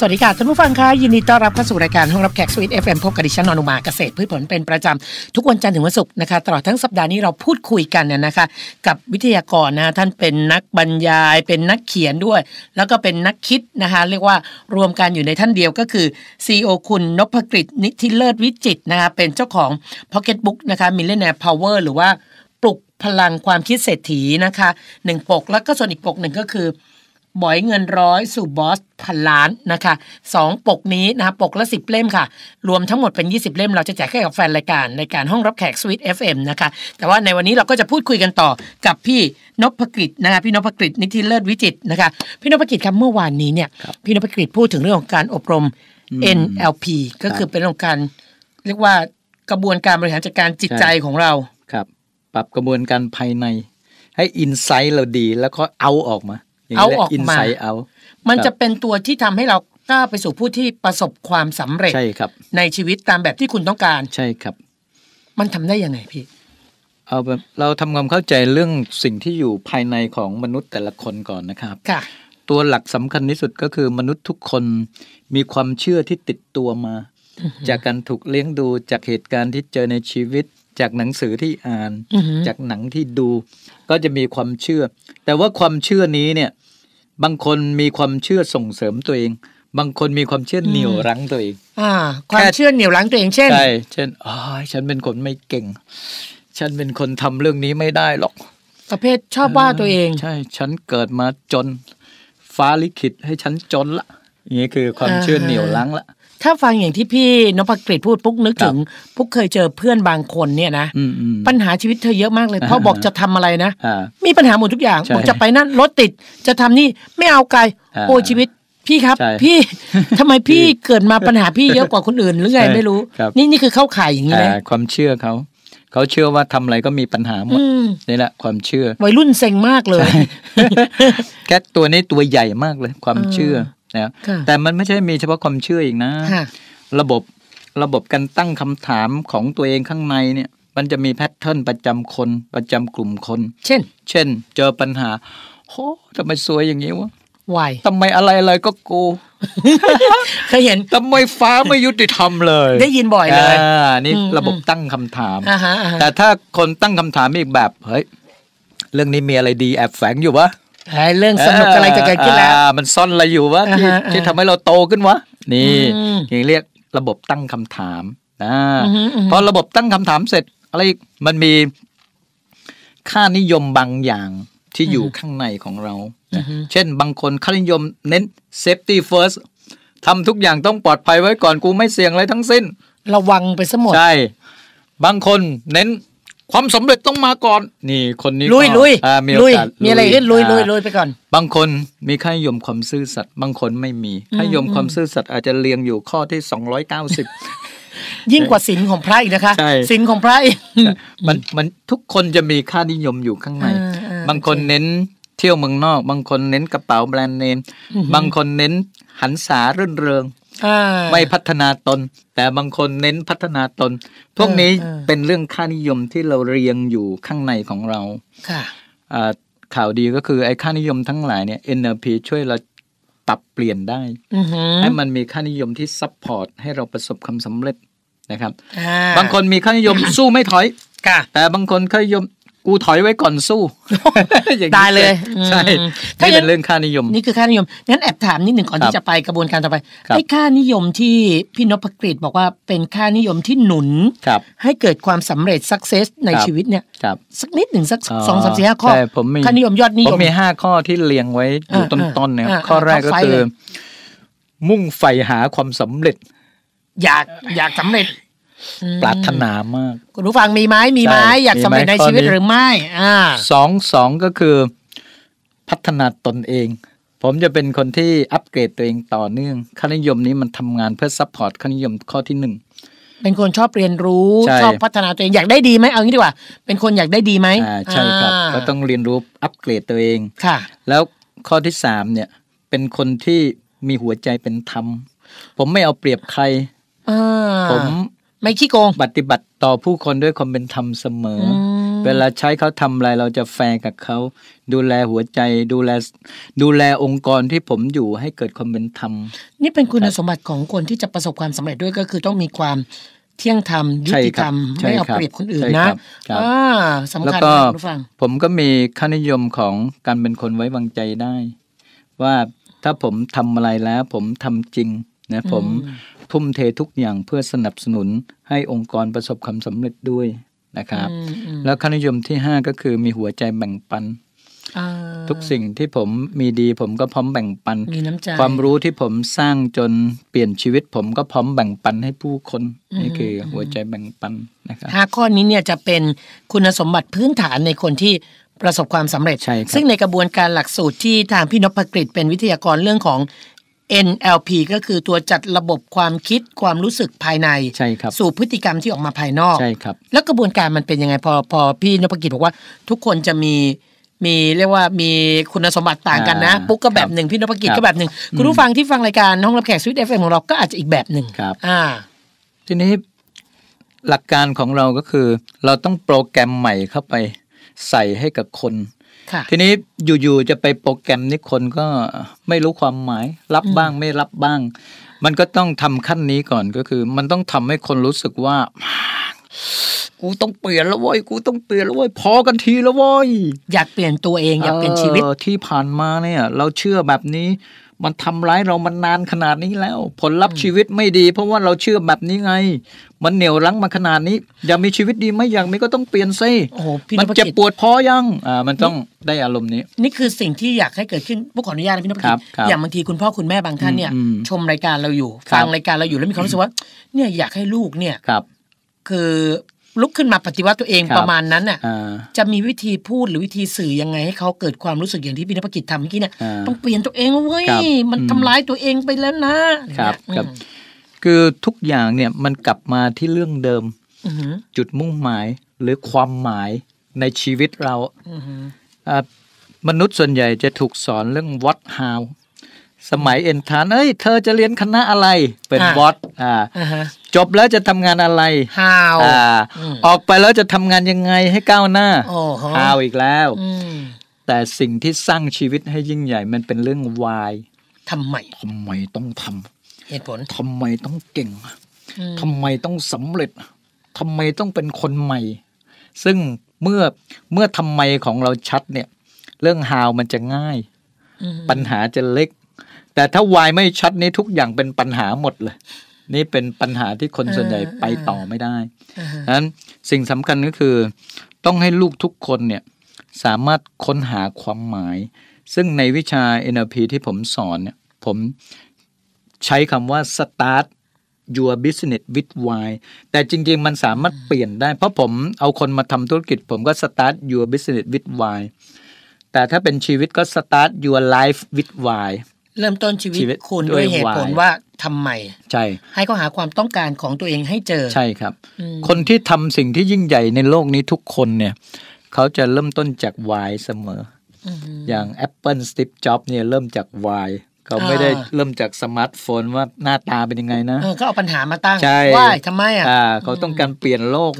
สวัสดีค่ะท่านผู้ฟังคะยินดีต้อนรับเข้าสู่รายการห้องรับแขกสวิตเอฟเอ็มพบกับดิฉันนอนุมาเกษตรพืชผลเป็นประจำทุกวันจันทร์ถึงวันศุกร์นะคะตลอดทั้งสัปดาห์นี้เราพูดคุยกันเนี่ยนะคะกับวิทยากรนะท่านเป็นนักบรรยายเป็นนักเขียนด้วย แล้วก็เป็นนักคิดนะคะเรียกว่ารวมกันอยู่ในท่านเดียวก็คือ CEO คุณนพกฤษนิธิเลิศวิจิตนะคะเป็นเจ้าของพ็อกเก็ตบุ๊กนะคะเลเ l i o ร์พาวเวอร์หรือว่าปลุกพลังความคิดเศรษฐีนะคะหนึ่งปกแล้วก็ส่วนอีกปกหนึ่งก็คือบอยเงินร้อยสู่บอสพันล้านนะคะ สองปกนี้นะคะปกละสิบเล่มค่ะ รวมทั้งหมดเป็น20เล่ม เราจะแจกให้กับแฟนรายการ ในการห้องรับแขกสวิต FM นะคะ แต่ว่าในวันนี้เราก็จะพูดคุยกันต่อกับพี่นพกฤษนะคะพี่นพกฤษนิติเลิศวิจิตนะคะ พี่นพกฤษครับ เมื่อวานนี้เนี่ยพี่นพกฤษพูดถึงเรื่องของการอบรม NLP ก็คือเป็นองค์การเรียกว่ากระบวนการบริหารจัดการจิตใจของเราครับ ปรับกระบวนการภายใน ให้อินไซต์เราดีแล้วก็เอาออกมาเอาออกมา มันจะเป็นตัวที่ทำให้เราก้าวไปสู่ผู้ที่ประสบความสำเร็จใช่ครับในชีวิตตามแบบที่คุณต้องการ ใช่ครับ มันทำได้ยังไงพี่ เอาเราทำความเข้าใจเรื่องสิ่งที่อยู่ภายในของมนุษย์แต่ละคนก่อนนะครับ ค่ะ ตัวหลักสำคัญที่สุดก็คือ มนุษย์ทุกคนมีความเชื่อที่ติดตัวมา จากการถูกเลี้ยงดูจากเหตุการณ์ที่เจอในชีวิตจากหนังสือที่อ่านจากหนังที่ดู ก็จะมีความเชื่อ แต่ว่าความเชื่อนี้เนี่ย บางคนมีความเชื่อส่งเสริมตัวเอง บางคนมีความเชื่อเหนี่ยวรั้งตัวเอง อ่า ความเชื่อเหนี่ยวรั้งตัวเองเช่นใช่เช่นอ๋อฉันเป็นคนไม่เก่ง ฉันเป็นคนทำเรื่องนี้ไม่ได้หรอก ประเภทชอบว่าตัวเอง ใช่ ฉันเกิดมาจน ฟ้าลิขิตให้ฉันจนละอย่างนี้คือความเชื่อเหนี่ยวรั้งละถ้าฟังอย่างที่พี่นพกฤษพูดปุ๊กนึกถึงปุ๊กเคยเจอเพื่อนบางคนเนี่ยนะปัญหาชีวิตเธอเยอะมากเลยพอบอกจะทำอะไรนะมีปัญหาหมดทุกอย่างบอกจะไปนั่นรถติดจะทำนี่ไม่เอาไกลโอ้ชีวิตพี่ครับ พี่ทำไมพี่เกิดมาปัญหาพี่เยอะกว่าคนอื่น หรือไงไม่รู้ นี่นี่คือเข้าข่ายอย่างนี้หมความเชื่อเขาเขาเชื่อว่าทำอะไรก็มีปัญหาหมดนี่แหละความเชื่อวัยรุ่นเซ็งมากเลยแค่ตัวนี้ตัวใหญ่มากเลย ความเชื่อนะแต่มันไม่ใช่มีเฉพาะความเชื่ออีกนะระบบระบบการตั้งคำถามของตัวเองข้างในเนี่ย มันจะมีแพทเทิร์นประจำคนประจำกลุ่มคน เช่น เช่น เจอปัญหา โหทำไมสวยอย่างนี้วะวายทำไมอะไรอะไรก็กูเคยเห็นทำไมฟ้าไม่ยุติธรรมเลย ได้ยินบ่อยเลยอ่านี่ ระบบตั้งคำถาม แต่ถ้าคนตั้งคำถามอีกแบบ เฮ้ยเรื่องนี้มีอะไรดีแอบแฝงอยู่วะเรื่องสนุกอะไรจะเกิดขึ้นแล้วมันซ่อนอะไรอยู่วะ ที่ทำให้เราโตขึ้นวะ นี่อย่างเรียกระบบตั้งคำถามนะพอระบบตั้งคำถามเสร็จ อะไรมันมีค่านิยมบางอย่างที่อยู่ข้างในของเราเช่นบางคนค่านิยมเน้น safety first ทำทุกอย่างต้องปลอดภัยไว้ก่อนกูไม่เสี่ยงอะไรทั้งสิ้น ระวังไปซะหมดใช่บางคนเน้นความสำเร็จต้องมาก่อน นี่คนนี้ลุย ลุยมีลุยมีอะไรขึ้นลุยลุยลุยไปก่อน บางคนมีค่ายมความซื่อสัตย์บางคนไม่มีค่ายมความซื่อสัตย์อาจจะเรียงอยู่ข้อที่สองร้อยเก้าสิบยิ่งกว่าศีลของพระอีกนะคะศีลของพระมันมันทุกคนจะมีค่านิยมอยู่ข้างใน บางคนเน้นเที่ยวเมืองนอก บางคนเน้นกระเป๋าแบรนด์เนมบางคนเน้นหันษาเรื่นเริงไม่พัฒนาตน แต่บางคนเน้นพัฒนาตน พวกนี้เป็นเรื่องค่านิยมที่เราเรียงอยู่ข้างในของเราค่ะข่าวดีก็คือไอ้ค่านิยมทั้งหลายเนี่ย NLP ช่วยเราปรับเปลี่ยนได้ให้มันมีค่านิยมที่ ซับพอร์ตให้เราประสบความสำเร็จนะครับบางคนมีค่านิยมสู้ไม่ถอยแต่บางคนค่านิยมกูถอยไว้ก่อนสู้ตายเลยใช่นี่เป็นเรื่องค่านิยมนี่คือค่านิยมงั้นแอบถามนิดหนึ่งก่อนที่จะไปกระบวนการต่อไปไอ้ค่านิยมที่พี่นพกฤษบอกว่าเป็นค่านิยมที่หนุนให้เกิดความสำเร็จสักเซสในชีวิตเนี่ยสักนิดหนึ่งสักสองสามสี่ห้าข้อ ค่านิยมยอดนิยมผมมีห้าข้อที่เรียงไว้อยู่ต้นๆเนี่ยข้อแรกก็คือมุ่งใฝ่หาความสำเร็จ อยากอยากสำเร็จปรารถนามากคุณผู้ฟังมีไหมมีไหมอยากสำเร็จในชีวิตหรือไม่อ่าสองสองก็คือพัฒนาตนเอง ผมจะเป็นคนที่อัปเกรดตัวเองต่อเนื่องค่านิยมนี้มันทำงานเพื่อซัพพอร์ตค่านิยมข้อที่หนึ่งเป็นคนชอบเรียนรู้ชชอบพัฒนาตัวเองอยากได้ดีไหมเอางี้ดีกว่า เป็นคนอยากได้ดีไหมใช่ครับก็ต้องเรียนรู้อัปเกรดตัวเองค่ะ แล้วข้อที่สามเนี่ย เป็นคนที่มีหัวใจเป็นธรรม ผมไม่เอาเปรียบใครผมไม่ขี้โกงปฏิบัติต่อผู้คนด้วยความเป็นธรรมเสมอ เวลาใช้เขาทำอะไรเราจะแฟงกับเขา ดูแลหัวใจดูแลดูแลองค์กรที่ผมอยู่ให้เกิดความเป็นธรรม นี่เป็นคุณสมบัติของคนที่จะประสบความสำเร็จด้วยก็คือ ต้องมีความเที่ยงธรรมยุติธรรมไม่เอาเปรียบคนอื่นนะสำคัญคุณฟังผมก็มีค่านิยมของการเป็นคนไว้วางใจได้ ว่าถ้าผมทำอะไรแล้ว ผมทำจริงนะผมทุ่มเททุกอย่างเพื่อสนับสนุนให้องค์กรประสบความสำเร็จด้วยนะครับ แล้วค่านิยมที่5ก็คือมีหัวใจแบ่งปันทุกสิ่งที่ผมมีดีผมก็พร้อมแบ่งปันความรู้ที่ผมสร้างจนเปลี่ยนชีวิต ผมก็พร้อมแบ่งปันให้ผู้คนนี่คือหัวใจแบ่งปันนะครับห้าข้อนี้เนี่ยจะเป็นคุณสมบัติพื้นฐานในคนที่ประสบความสำเร็จใช่ซึ่งในกระบวนการหลักสูตรที่ทางพี่นพกฤษเป็นวิทยากรเรื่องของ NLP ก็คือตัวจัดระบบความคิดความรู้สึกภายในใช่ครับสู่พฤติกรรมที่ออกมาภายนอก ใช่ครับ แล้วกระบวนการมันเป็นยังไง พอพอพี่นพกิจบอกว่าทุกคนจะมีมีเรียกว่ามีคุณสมบัติต่างกันนะ ปุ๊กก็แบบหนึ่งพี่นพกิจก็แบบหนึ่ง คุณผู้ฟังที่ฟังรายการ ห้องรับแขกสวิตเอฟเอ็มของเรา ก็อาจจะอีกแบบหนึ่งครับอ่าทีนี้หลักการของเราก็คือ เราต้องโปรแกรมใหม่เข้าไปใส่ให้กับคนทีนี้อยู่ๆ จะไปโปรแกรมนี่คนก็ไม่รู้ความหมาย รับบ้างไม่รับบ้าง มันก็ต้องทำขั้นนี้ก่อนก็คือ มันต้องทำให้คนรู้สึกว่า กูต้องเปลี่ยนแล้วเว้ยกูต้องเปลี่ยนแล้วเว้ยพอกันทีแล้วเว้ยอยากเปลี่ยนตัวเองอยากเปลี่ยนชีวิตที่ผ่านมาเนี่ยเราเชื่อแบบนี้มันทำร้าย เรามันนานขนาดนี้แล้ว ผลลัพธ์ชีวิตไม่ดีเพราะว่าเราเชื่อแบบนี้ไง มันเหนี่ยวรั้งมาขนาดนี้อยากมีชีวิตดีไหมอยากมีก็ต้องเปลี่ยนซิมันเจ็บปวดพอยังอ่ามันต้องได้อารมณ์นี้ นี่คือสิ่งที่อยากให้เกิดขึ้นพวกขออนุญาตนะพี่นพกิจอย่างบางทีคุณพ่อคุณแม่บางท่านเนี่ย ชมรายการเราอยู่ฟังรายการเราอยู่แล้วมีความรู้สึกว่าเนี่ยอยากให้ลูกเนี่ยคือลุกขึ้นมาปฏิวัติตัวเองประมาณนั้นน่ะจะมีวิธีพูดหรือวิธีสื่อยังไง ให้เขาเกิดความรู้สึกอย่างที่พี่นภกิจทำเมื่อกี้เนี่ยต้องเปลี่ยนตัวเองเว้ยมันทำร้ายตัวเองไปแล้วนะ ครับ ครับ คือทุกอย่างเนี่ยมันกลับมาที่เรื่องเดิมจุดมุ่งหมายหรือความหมายในชีวิตเราอมนุษย์ส่วนใหญ่จะถูกสอนเรื่องวัดฮาวสมัยเอ็นทานเอ้ยเธอจะเรียนคณะอะไร เป็นวัดอ่าจบแล้วจะทำงานอะไรฮาวออกไปแล้วจะทำงานยังไงให้ก้าวหน้าฮาวอีกแล้ว แต่สิ่งที่สร้างชีวิตให้ยิ่งใหญ่ มันเป็นเรื่องวายทำไมทำไมต้องทำเหตุผลทำไมต้องเก่ง ทำไมต้องสำเร็จทำไมต้องเป็นคนใหม่ ซึ่งเมื่อเมื่อทำไมของเราชัดเนี่ย เรื่องฮาวมันจะง่าย ปัญหาจะเล็ก แต่ถ้าวายไม่ชัดนี้ทุกอย่างเป็นปัญหาหมดเลยนี่เป็นปัญหาที่คนส่วนใหญ่ไปต่อไม่ได้ดังนั้นสิ่งสำคัญก็คือ ต้องให้ลูกทุกคนเนี่ยสามารถค้นหาความหมาย ซึ่งในวิชา NLP ที่ผมสอนเนี่ยผมใช้คำว่า start your business with why แต่จริงๆมันสามารถเปลี่ยนได้ เพราะผมเอาคนมาทำธุรกิจ ผมก็ start your business with why แต่ถ้าเป็นชีวิตก็ start your life with why เริ่มต้นชีวิตคุณด้วยเหตุผลว่าทำไมใช่ ให้เขาหาความต้องการของตัวเองให้เจอ ใช่ครับ คนที่ทำสิ่งที่ยิ่งใหญ่ในโลกนี้ทุกคนเนี่ย เขาจะเริ่มต้นจากวายเสมอ อย่าง Apple Steve j o b เนี่ยเริ่มจากวายเขาไม่ได้เริ่มจากสมาร์ทโฟนว่าหน้าตาเป็นยังไงนะเขาเอาปัญหามาตั้ง ว่าทำไมอ่ะเขาต้องการเปลี่ยนโลก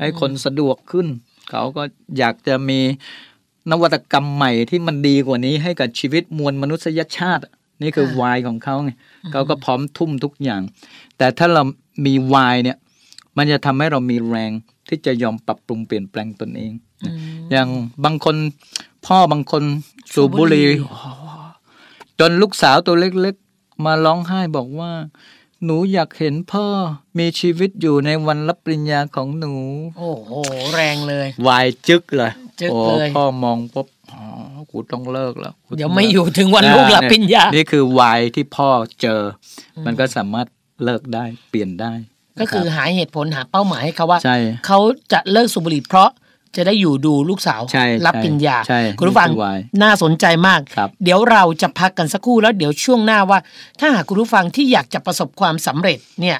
ให้คนสะดวกขึ้น เขาก็อยากจะมีนวัตกรรมใหม่ที่มันดีกว่านี้ให้กับชีวิตมวลมนุษยชาติ นี่คือวายของเขาไงเขาก็พร้อมทุ่มทุกอย่าง แต่ถ้าเรามีวายเนี่ยมันจะทำให้เรามีแรงที่จะยอมปรับปรุงเปลี่ยนแปลงตนเอง อย่างบางคนพ่อบางคนสูบบุหรี่จนลูกสาวตัวเล็กๆ มาร้องไห้บอกว่า หนูอยากเห็นพ่อมีชีวิตอยู่ในวันรับปริญญาของหนูโอ้โหแรงเลยวายจึกเลยจึกเลยพ่อมองปุ๊บอ๋อกูต้องเลิกแล้วเดี๋ยวไม่อยู่ถึงวันลูกรับปริญญา นี่คือวัยที่พ่อเจอ มันก็สามารถเลิกได้เปลี่ยนได้ ก็คือหาเหตุผลหาเป้าหมายให้เขาว่าเขาจะเลิกสูบบุหรี่เพราะจะได้อยู่ดูลูกสาวรับปริญญาคุณรู้ฟังน่าสนใจมาก เดี๋ยวเราจะพักกันสักครู่แล้วเดี๋ยวช่วงหน้าว่า ถ้าหากคุณรู้ฟังที่อยากจะประสบความสำเร็จเนี่ย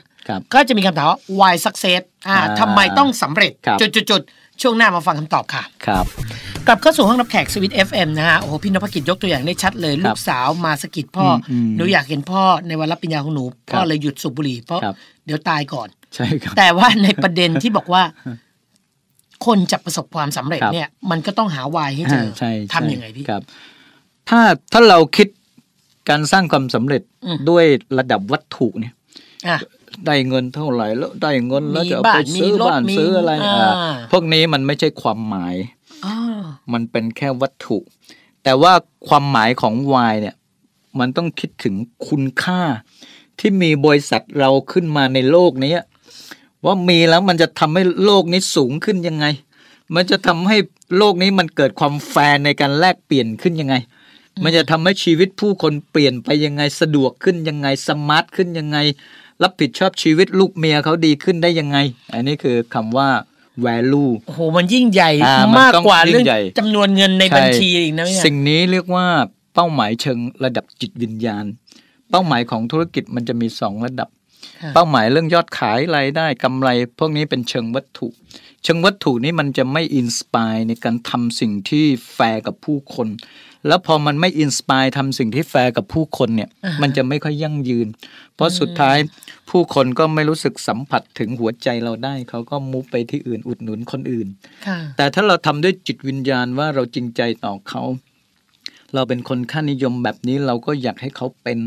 ก็จะมีคำถามว่า why success อ่าทำไมต้องสำเร็จจุดๆช่วงหน้ามาฟังคำตอบค่ะ ครับ กลับเข้าสู่ห้องรับแขกสวิตเอฟเอ็มนะฮะ โอ้โหพี่นพกิจยกตัวอย่างได้ชัดเลย ลูกสาวมาสกิดพ่อหนูอยากเห็นพ่อในวันรับปริญญาของหนู พ่อเลยหยุดสูบบุหรี่เพราะเดี๋ยวตายก่อน ใช่ครับ แต่ว่าในประเด็นที่บอกว่าคนจะประสบความสำเร็จเนี่ยมันก็ต้องหาวายให้เจอทำยังไงพี่ ครับ ถ้าถ้าเราคิดการสร้างความสำเร็จด้วยระดับวัตถุเนี่ยได้เงินเท่าไหร่แล้วได้เงินแล้วจะไปซื้อบ้านซื้ออะไรอ่าพวกนี้มันไม่ใช่ความหมายมันเป็นแค่วัตถุ แต่ว่าความหมายของวายเนี่ย มันต้องคิดถึงคุณค่า ที่มีบริษัทเราขึ้นมาในโลกนี้ว่ามีแล้วมันจะทำให้โลกนี้สูงขึ้นยังไง มันจะทำให้โลกนี้มันเกิดความแฟร์ในการแลกเปลี่ยนขึ้นยังไง มันจะทำให้ชีวิตผู้คนเปลี่ยนไปยังไงสะดวกขึ้นยังไงสมาร์ทขึ้นยังไงรับผิดชอบชีวิตลูกเมียเขาดีขึ้นได้ยังไง อันนี้คือคำว่า value โอ้โห มันยิ่งใหญ่มากกว่าเรื่องจำนวนเงินในบัญชีอีกนะสิ่งนี้เรียกว่าเป้าหมายเชิงระดับจิตวิญญาณ เป้าหมายของธุรกิจมันจะมีสองระดับเป้าหมายเรื่องยอดขายรายได้กำไรพวกนี้เป็นเชิงวัตถุ เชิงวัตถุนี้มันจะไม่อินสปายในการทำสิ่งที่แฟร์กับผู้คน แล้วพอมันไม่อินสปายทำสิ่งที่แฟร์กับผู้คนเนี่ย มันจะไม่ค่อยยั่งยืน เพราะสุดท้ายผู้คนก็ไม่รู้สึกสัมผัสถึงหัวใจเราได้ เขาก็มุบไปที่อื่นอุดหนุนคนอื่น แต่ถ้าเราทำด้วยจิตวิญญาณว่าเราจริงใจต่อเขาเราเป็นคนค่านิยมแบบนี้เราก็อยากให้เขาเป็น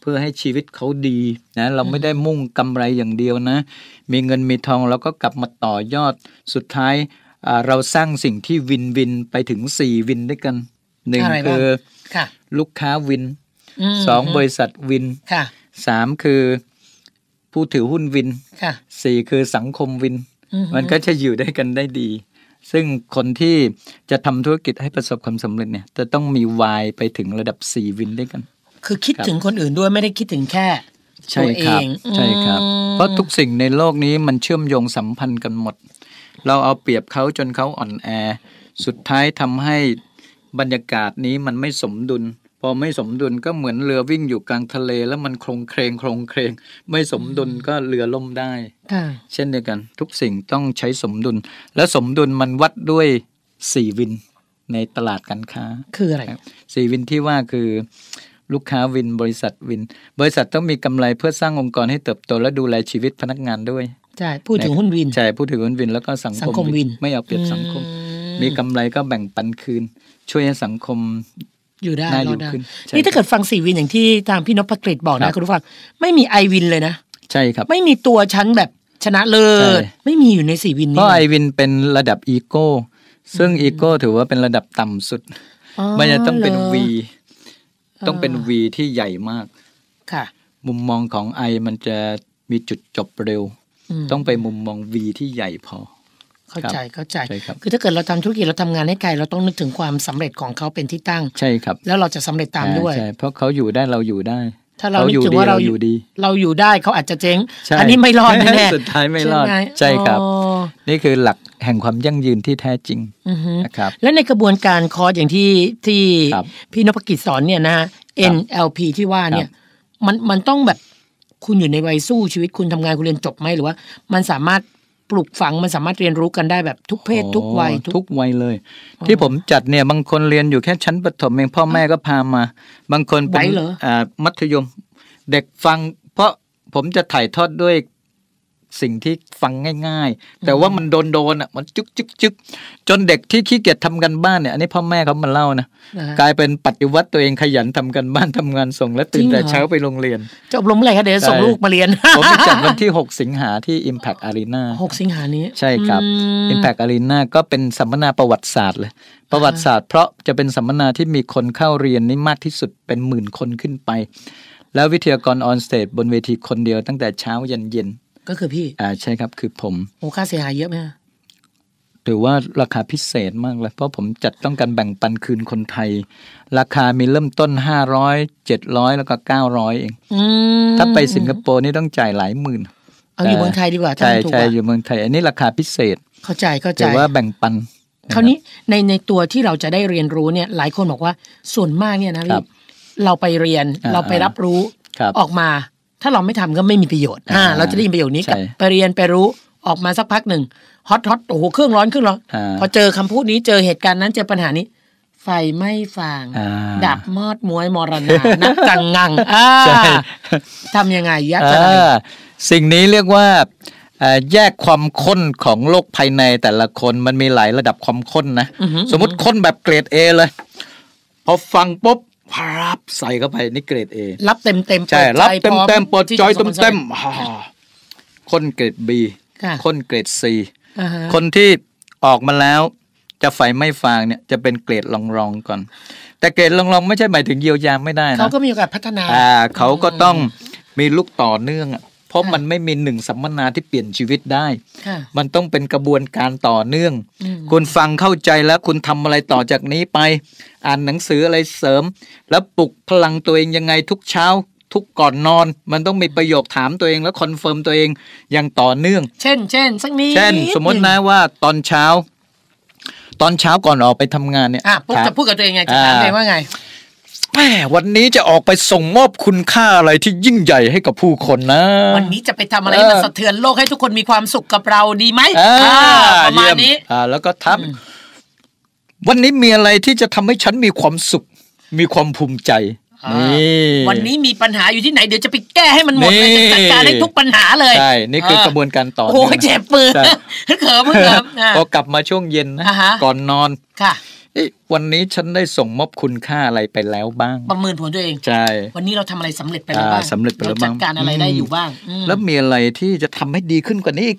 เพื่อให้ชีวิตเขาดีนะเราไม่ได้มุ่งกำไรอย่างเดียวนะ มีเงินมีทองเราก็กลับมาต่อยอดสุดท้ายเราสร้างสิ่งที่วินวินไปถึงสี่วินด้วยกันหนึ่งคือลูกค้าวินสองบริษัทวินสามคือผู้ถือหุ้นวินสี่คือสังคมวิน มันก็จะอยู่ได้กันได้ดีซึ่งคนที่จะทำธุรกิจให้ประสบความสำเร็จเนี่ยจะต้องมีวายไปถึงระดับสี่วินด้วยกัน คือคิดถึงคนอื่นด้วยไม่ได้คิดถึงแค่ใช่ครับ ใช่ครับ เพราะทุกสิ่งในโลกนี้มันเชื่อมโยงสัมพันธ์กันหมด เราเอาเปรียบเขาจนเขาอ่อนแอ สุดท้ายทำให้บรรยากาศนี้มันไม่สมดุลพอไม่สมดุลก็เหมือนเรือวิ่งอยู่กลางทะเลแล้วมันโครงเครงโครงเครงไม่สมดุลก็เรือล่มได้เช่นเดียวกัน ทุกสิ่งต้องใช้สมดุล และสมดุลมันวัดด้วยสี่วินในตลาดการค้าคืออะไรสี่วินที่ว่าคือลูกค้าวินบริษัทวิน บริษัทต้องมีกำไรเพื่อสร้างองค์กรให้เติบโต และดูแลชีวิต พนักงานด้วยใช่พูดถึงหุ้นวินใช่พูดถึงหุ้นวินแล้วก็สังคมวินไม่เอาเปรียบสังคม มีกำไรก็แบ่งปันคืน ช่วยให้สังคมอยู่ได้รอดได้ นี่ถ้าเกิดฟังสี่วิน อย่างที่ทางพี่นพกฤษบอกนะคุณผู้ฟังไม่มีไอวินเลยนะ ใช่ครับ ไม่มีตัวชั้นแบบชนะเลิศไม่มีอยู่ในสี่วินนี้ เพราะไอวินเป็นระดับอีโก้ ซึ่งอีโก้ถือว่าเป็นระดับต่ำสุด มันจะต้องเป็นวี ต้องเป็นวีที่ใหญ่มาก ค่ะ มุมมองของไอมันจะมีจุดจบเร็ว ต้องไปมุมมองวีที่ใหญ่พอเข้าใจ เข้าใจคคือถ้าเกิดเราทำธุรกิจเราทำงานให้ไกลเราต้องนึกถึงความสำเร็จของเขาเป็นที่ตั้ง ใช่ครับ แล้วเราจะสำเร็จตามด้วย เพราะเขาอยู่ได้เราอยู่ได้ ถ้าเราอยู่ดีเราอยู่ดี เราอยู่ได้เขาอาจจะเจ๊ง อันนี้ไม่รอดแน่สุดท้ายไม่รอด ใช่ครับนี่คือหลักแห่งความยั่งยืนที่แท้จริงนะครับ และในกระบวนการคอร์สอย่างที่ที่พี่นพกิจสอนเนี่ยนะ NLP ที่ว่าเนี่ยมันมันต้องแบบคุณอยู่ในวัยสู้ชีวิตคุณทำงานคุณเรียนจบไหมหรือว่า มันสามารถปลูกฝังมันสามารถเรียนรู้กันได้แบบทุกเพศทุกวัยทุกวัยเลย ที่ผมจัดเนี่ย บางคนเรียนอยู่แค่ชั้นประถมเองพ่อแม่ก็พามา บางคนเป็นมัธยม เด็กฟัง เพราะผมจะถ่ายทอดด้วยสิ่งที่ฟังง่ายๆ แต่ว่ามันโดนโดนอ่ะมันจ๊กจึกจึกจนเด็กที่ขี้เกียจทากันบ้านเนี่ย อันนี้พ่อแม่เขามาเล่านะกลายเป็นปฏิวัติตัวเองขยันทำกันบ้านทำงานส่งและตื่นแต่เช้าไปโรงเรียนจบลมอะไรคะเดี๋ยว ส่งลูกมาเรียน ผมไปจัดวันที่ 6 สิงหาที่ Impact Arena 6 สิงหานี้ ใช่ครับ Impact Arena ก็เป็นสัมมนาประวัติศาสตร์เลยประวัติศาสตร์เพราะจะเป็นสัมมนาที่มีคนเข้าเรียนนี่มากที่สุดเป็นหมื่นคนขึ้นไป แล้ววิทยากรออนสเตจบนเวทีคนเดียว ตั้งแต่เช้ายันเย็นก็คือพี่อ่าใช่ครับคือผม โอ้ค่าเสียหายเยอะไหมหรือว่าราคาพิเศษมากเลย เพราะผมจัดต้องการแบ่งปันคืนคนไทย ราคามีเริ่มต้นห้าร้อย เจ็ดร้อยแล้วก็เก้าร้อยเองถ้าไปสิงคโปร์นี่ต้องจ่ายหลายหมื่นเอาอยู่เมืองไทยดีกว่าใช่ใช่อยู่เมืองไทย อันนี้ราคาพิเศษเข้าใจเข้าใจหรือว่าแบ่งปัน คราวนี้ในในตัวที่เราจะได้เรียนรู้เนี่ย หลายคนบอกว่าส่วนมากเนี่ยนะรเราไปเรียนเราไปรับรู้ออกมาถ้าเราไม่ทำก็ไม่มีประโยชน์อ่าเราจะได้ยินประโยคนี้กับไปเรียนไปรู้ออกมาสักพักหนึ่งฮอตฮอตโอ้โหเครื่องร้อนเครื่องร้อนพอเจอคำพูดนี้เจอเหตุการณ์นั้นเจอปัญหานี้ ไฟไม่ฟางดับมอดมวยมรณานักจังงังทำยังไงยักษ์อะไรสิ่งนี้เรียกว่า แยกความข้นของโลกภายในแต่ละคนมันมีหลายระดับความข้นนะสมมติข้นแบบเกรดเอเลยพอฟังปุ๊บพรับใส่เข้าไป นี่เกรดเอรับเต็มเต็มใช่รับเต็มเต็มเปิดจอยเต็มเต็มคนเกรดบีคนเกรดซีคนที่ออกมาแล้ว จะไฟไม่ฟางเนี่ยจะเป็นเกรดรองก่อน แต่เกรดรองไม่ใช่หมายถึงเยียวยาไม่ได้นะเขาก็มีโอกาสพัฒนา อ่าเขาก็ต้องมีลูกต่อเนื่องเพราะมันไม่มีหนึ่งสัมมนาที่เปลี่ยนชีวิตได้ มันต้องเป็นกระบวนการต่อเนื่อง คุณฟังเข้าใจแล้วคุณทำอะไรต่อจากนี้ไป อ่านหนังสืออะไรเสริม แล้วปลุกพลังตัวเองยังไงทุกเช้า ทุกก่อนนอน มันต้องมีประโยคถามตัวเอง แล้วคอนเฟิร์มตัวเองอย่างต่อเนื่อง เช่น เช่นสักนี้ เช่น สมมตินะว่าตอนเช้า ตอนเช้าก่อนออกไปทำงานเนี่ย อ่ะปุ๊บจะพูดกับตัวเองไง จะถามตัวเองว่าไงแม่วันนี้จะออกไปส่งมอบคุณค่าอะไรที่ยิ่งใหญ่ให้กับผู้คนนะ วันนี้จะไปทำอะไรมาสะเทือนโลกให้ทุกคนมีความสุขกับเราดีไหมประมาณนี้อ่า แล้วก็ทับวันนี้มีอะไรที่จะทำให้ฉันมีความสุข มีความภูมิใจวันนี้มีปัญหาอยู่ที่ไหน เดี๋ยวจะไปแก้ให้มันหมดเลยจัดการให้ทุกปัญหาเลยใช่นี่คือกระบวนการต่อโอ้เจ็บปืนเขิมเขิมพอกลับมาช่วงเย็นนะก่อนนอนค่ะวันนี้ฉันได้ส่งมอบคุณค่าอะไรไปแล้วบ้างประเมินผลตัวเองใช่วันนี้เราทำอะไรสำเร็จไปแล้วบ้างสำเร็จไปแล้วบ้าง จัดการอะไรได้อยู่บ้าง แล้วมีอะไรที่จะทำให้ดีขึ้นกว่านี้อีก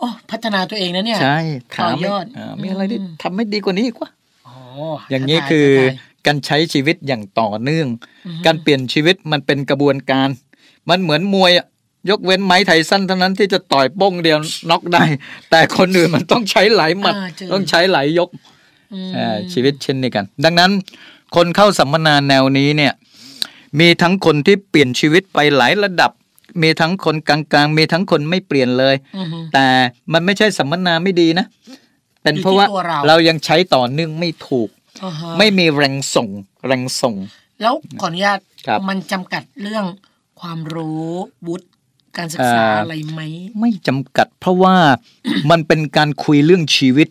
อ้พัฒนาตัวเองนะเนี่ยใช่ถามยอดมีอะไรที่ทำให้ดีกว่านี้อีกวะอย่างนี้คือการใช้ชีวิตอย่างต่อเนื่อง การเปลี่ยนชีวิตมันเป็นกระบวนการ มันเหมือนมวย ยกเว้นไม้ไทสั้นเท่านั้นที่จะต่อยป้งเดียวน็อกได้ แต่คนอื่นมันต้องใช้หลายหมัดต้องใช้หลายยกชีวิตเช่นนี้กัน ดังนั้น คนเข้าสัมมนาแนวนี้เนี่ย มีทั้งคนที่เปลี่ยนชีวิตไปหลายระดับ มีทั้งคนกลางๆ มีทั้งคนไม่เปลี่ยนเลย แต่มันไม่ใช่สัมมนาไม่ดีนะ เป็นเพราะว่าเรายังใช้ต่อเนื่องไม่ถูกไม่มีแรงส่งแรงส่ง แล้วขออนุญาตมันจำกัดเรื่องความรู้วุฒิการศึกษาอะไรไหม ไม่จำกัด เพราะว่ามันเป็นการคุยเรื่องชีวิต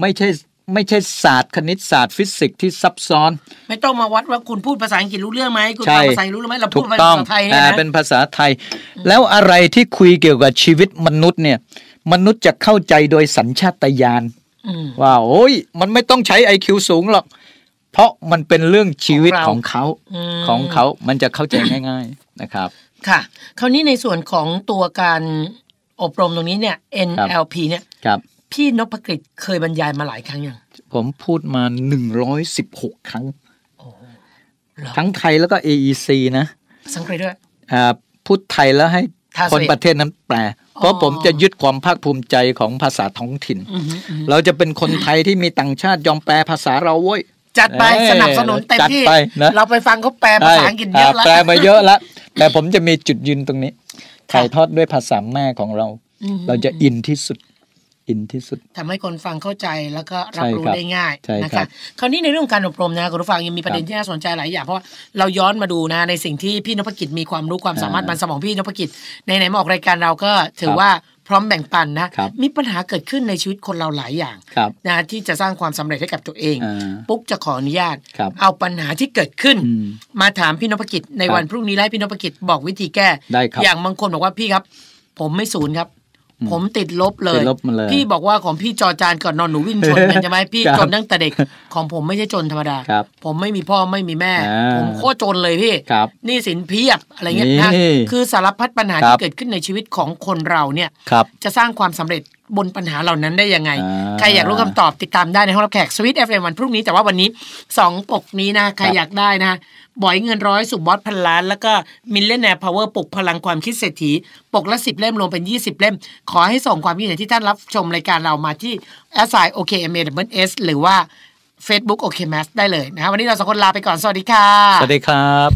ไม่ใช่ไม่ใช่ศาสตร์คณิตศาสตร์ฟิสิกส์ที่ซับซ้อน ไม่ต้องมาวัดว่าคุณพูดภาษาอังกฤษรู้เรื่องไหมคุณพูดภาษารู้ไหมเราพูดภาษาไทยนะเป็นภาษาไทย แล้วอะไรที่คุยเกี่ยวกับชีวิตมนุษย์เนี่ย มนุษย์จะเข้าใจโดยสัญชาตญาณว่าโอ้ย มันไม่ต้องใช้ไอคิวสูงหรอก เพราะมันเป็นเรื่องชีวิตของเขาของเขามันจะเข้าใจง่าย ๆนะครับ ค่ะคราวนี้ในส่วนของตัวการอบรมตรงนี้เนี่ย NLP เนี่ยพี่นพกฤษเคยบรรยายมาหลายครั้งยัง ผมพูดมาหนึ่งร้อยสิบหกครั้ง ทั้งไทยแล้วก็ AEC นะสังเกตด้วย พูดไทยแล้วให้คนประเทศนั้นแปล เพราะผมจะยึดความภาคภูมิใจของภาษาท้องถิ่น เราจะเป็นคนไทยที่มีต่างชาติยอมแปลภาษาเราเว้ย จัดไปสนับสนุนเต็มที่ เราไปฟังเขาแปลภาษาอังกฤษเยอะแล้ว แปลมาเยอะแล้ว แต่ผมจะมีจุดยืนตรงนี้ถ่ายทอดด้วยภาษาแม่ของเรา เราจะอินที่สุดอินที่สุดทำให้คนฟังเข้าใจแล้วก็รับรู้ได้ง่ายนะคะคราวนี้ในเรื่องการอบรมนะคุณผู้ฟังยังมีประเด็นที่น่าสนใจหลายอย่าง เพราะเราย้อนมาดูนะในสิ่งที่พี่นพกิจมีความรู้ความสามารถมันสมองพี่นพกิจในไหนมาออกรายการเราก็ถือว่าพร้อมแบ่งปันนะมีปัญหาเกิดขึ้นในชีวิตคนเราหลายอย่างนะที่จะสร้างความสำเร็จให้กับตัวเอง ปุ๊บจะขออนุญาตเอาปัญหาที่เกิดขึ้น มาถามพี่นพกิจในวันพรุ่งนี้ไล์พี่นพกิจบอกวิธีแก้ อย่างบางคนบอกว่าพี่ครับ ผมไม่ศูนย์ครับผมติดลบเลย พี่บอกว่าของพี่จอจานก่อนนอนหนูวิ่งชนกันใช่ไหมพี่จนตั้งแต่เด็กของผมไม่ใช่จนธรรมดา ผมไม่มีพ่อไม่มีแม่ ผมโคตรจนเลยพี่ นี่สินเพียบอะไรเงี้ยนะคือสารพัดปัญหาที่เกิดขึ้นในชีวิตของคนเราเนี่ยจะสร้างความสำเร็จบนปัญหาเหล่านั้นได้ยังไง ใครอยากรู้คำตอบติดตามได้ในห้องรับแขกสวิตเอฟเอ็มวันพรุ่งนี้แต่ว่าวันนี้สองปกนี้นะ ใครอยากได้นะบอยเงินร้อยสุบอสพันล้านแล้วก็มิลเลนแนร์พาวเวอร์ปกพลังความคิดเศรษฐีปกละสิบเล่มรวมเป็นยี่สิบเล่ม ขอให้ส่งความคิดเห็นที่ท่านรับชมรายการเรามาที่แออสไโเเคิร์นเอสหรือว่า Facebook OK m a s สได้เลยนะวันนี้เราสองคนลาไปก่อนสวัสดีค่ะ สวัสดีครับ